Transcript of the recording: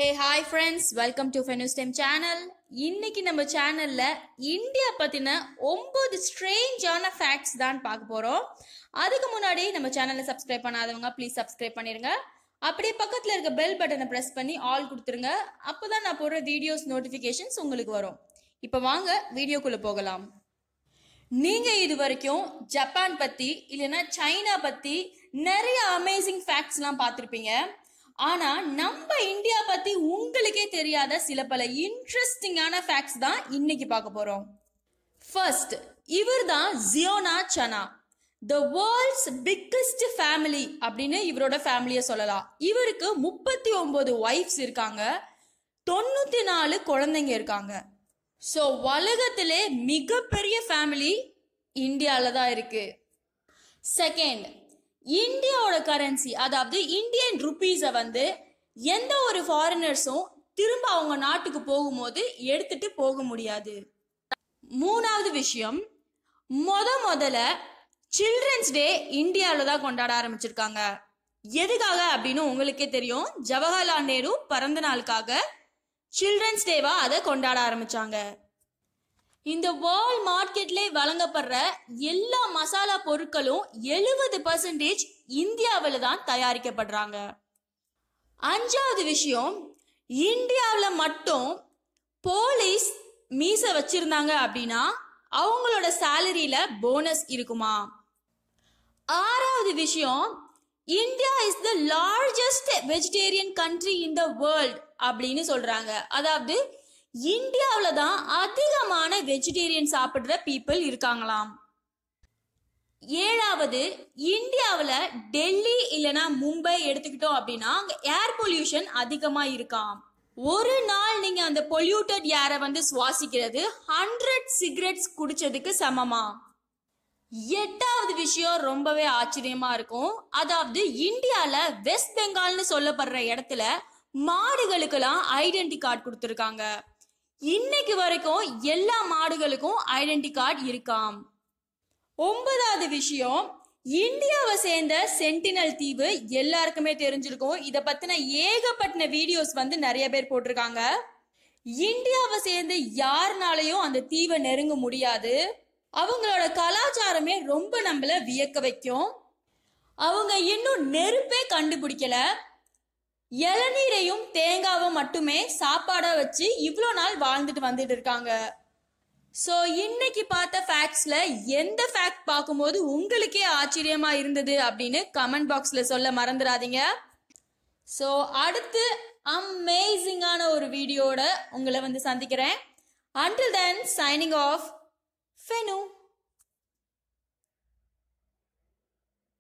hey hi friends welcome to ஃபெனுஸ்டெம் channel இன்னைக்கு நம்ம சேனல்ல இந்தியா பத்தின ஒன்பது ஸ்ட்ரேஞ்சான ஃபேக்ட்ஸ் தான் பார்க்க போறோம் அதுக்கு முன்னாடி நம்ம சேனல்ல சப்ஸ்கிரைப் பண்ணாதவங்க ப்ளீஸ் சப்ஸ்கிரைப் பண்ணிருங்க அப்படியே பக்கத்தில் இருக்க பெல் பட்டனை ப்ரெஸ் பண்ணி ஆல் கொடுத்துருங்க அப்போதான் நான் போடுற வீடியோஸ் நோட்டிஃபிகேஷன்ஸ் உங்களுக்கு வரும் இப்போ வாங்க வீடியோக்குள்ளே போகலாம் நீங்கள் இது வரைக்கும் ஜப்பான் பற்றி இல்லைன்னா சைனா பற்றி நிறைய அமேசிங் ஃபேக்ட்ஸ்லாம் பார்த்துருப்பீங்க ஆனால் நம்ம இந்தியா தெரியாத சில பல இன்ட்ரெஸ்டிங்கான ஃபேக்ட்ஸ் தான் இன்னைக்கு பார்க்க போறோம் ஃபர்ஸ்ட் இவர் தான் Ziona Chana the world's biggest family அப்படின்னு இவரோட ஃபேமிலியை சொல்லலாம் இவருக்கு முப்பத்தி ஒன்பது ஒய்ஃப்ஸ் இருக்காங்க தொண்ணூத்தி நாலு குழந்தைங்க இருக்காங்க ஸோ உலகத்திலே மிகப்பெரிய ஃபேமிலி இந்தியாவில் தான் இருக்கு செகண்ட் இந்தியாவோட கரன்சி அதாவது இந்தியன் ருப்பீஸை வந்து எந்த ஒரு ஃபாரினர்ஸும் திரும்ப அவங்க நாட்டுக்கு போகும்போது எடுத்துட்டு போக முடியாது மூணாவது விஷயம் மொத முதல்ல சில்ட்ரன்ஸ் டே இந்தியாவில தான் கொண்டாட ஆரம்பிச்சிருக்காங்க எதுக்காக அப்படின்னு உங்களுக்கே தெரியும் ஜவஹர்லால் நேரு பிறந்த நாளுக்காக சில்ட்ரன்ஸ் டேவா அதை கொண்டாட ஆரம்பிச்சாங்க இந்த வேர்ல்ட் மார்க்கெட்ல வழங்கப்படுற எல்லா மசாலா பொருட்களும் எழுபது பர்சன்டேஜ் இந்தியாவில் தான் தயாரிக்கப்படுறாங்க அஞ்சாவது விஷயம் இந்தியாவில் மட்டும் போலீஸ் மீச வச்சிருந்தாங்க அப்படின்னா அவங்களோட சேலரியில போனஸ் இருக்குமா ஆறாவது விஷயம் India is the largest vegetarian country in the world அப்படின்னு சொல்றாங்க அதாவது இந்தியாவில் தான் அதிகமான வெஜிடேரியன் சாப்பிட்ற பீப்புள் இருக்காங்களாம் அதாவது இந்தியாவில் டெல்லி இல்லனா மும்பை எடுத்துக்கிட்டோம் அப்படின்னா அங்கே ஏர் பொல்யூஷன் அதிகமாக இருக்காம் ஒரு நாள் நீங்க அந்த பொல்யூட்டட் ஏரை வந்து சுவாசிக்கிறது ஹண்ட்ரட் சிகரெட்ஸ் குடிச்சதுக்கு சமமா எட்டாவது விஷயம் ரொம்பவே ஆச்சரியமா இருக்கும் அதாவது இந்தியால வெஸ்ட் பெங்கால்னு சொல்லப்படுற இடத்துல மாடுகளுக்கெல்லாம் ஐடென்டி கார்டு கொடுத்துருக்காங்க இன்னைக்கு வரைக்கும் எல்லா மாடுகளுக்கும் ஐடென்டி கார்டு இருக்காம் ஒன்பதாவது விஷயம் இந்தியாவை சேர்ந்த சென்டினல் தீவு எல்லாருக்குமே தெரிஞ்சிருக்கும் இதை பத்தின ஏகப்பட்ட வீடியோஸ் வந்து நிறைய பேர் போட்டிருக்காங்க இந்தியாவை சேர்ந்து யாருனாலையும் அந்த தீவை நெருங்க முடியாது அவங்களோட கலாச்சாரமே ரொம்ப நம்மள வியக்க வைக்கும் அவங்க இன்னும் நெருப்பே கண்டுபிடிக்கல இளநீரையும் தேங்காவும் மட்டுமே சாப்பாடா வச்சு இவ்வளோ நாள் வாழ்ந்துட்டு வந்துட்டு இருக்காங்க ஸோ இன்னைக்கு பார்த்த ஃபேக்ட்ஸில் எந்த ஃபேக்ட் பார்க்கும்போது உங்களுக்கே ஆச்சரியமாக இருந்தது அப்படின்னு கமெண்ட் பாக்ஸில் சொல்ல மறந்துடாதீங்க ஸோ அடுத்து அமேசிங்கான ஒரு வீடியோட உங்களை வந்து சந்திக்கிறேன் அண்டில் தென் சைனிங் ஆஃப் ஃபெனு